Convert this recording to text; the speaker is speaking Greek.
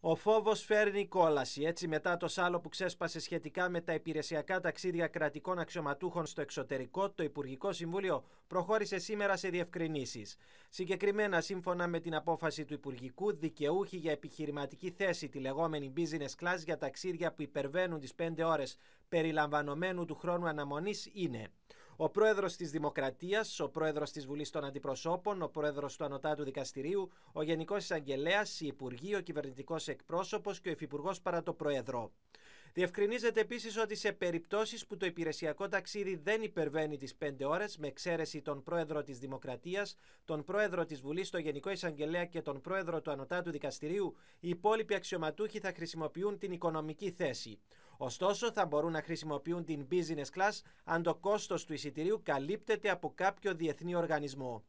Ο φόβος φέρνει κόλαση. Έτσι, μετά το σάλο που ξέσπασε σχετικά με τα υπηρεσιακά ταξίδια κρατικών αξιωματούχων στο εξωτερικό, το Υπουργικό Συμβούλιο προχώρησε σήμερα σε διευκρινήσεις. Συγκεκριμένα, σύμφωνα με την απόφαση του Υπουργικού, δικαιούχοι για επιχειρηματική θέση, τη λεγόμενη business class, για ταξίδια που υπερβαίνουν τις 5 ώρες περιλαμβανομένου του χρόνου αναμονής είναι. Ο πρόεδρος της Δημοκρατίας, ο πρόεδρος της Βουλής των Αντιπροσώπων, ο πρόεδρος του Ανωτάτου Δικαστηρίου, ο Γενικός Εισαγγελέας, η Υπουργοί, ο Κυβερνητικός Εκπρόσωπος και ο Υφυπουργός παρά το Προεδρό. Διευκρινίζεται επίσης ότι σε περιπτώσεις που το υπηρεσιακό ταξίδι δεν υπερβαίνει τις 5 ώρες, με εξαίρεση τον πρόεδρο της Δημοκρατίας, τον πρόεδρο της Βουλής, τον Γενικό Εισαγγελέα και τον πρόεδρο του Ανωτάτου Δικαστηρίου, οι υπόλοιποι αξιωματούχοι θα χρησιμοποιούν την οικονομική θέση. Ωστόσο, θα μπορούν να χρησιμοποιούν την business class αν το κόστος του εισιτηρίου καλύπτεται από κάποιο διεθνή οργανισμό.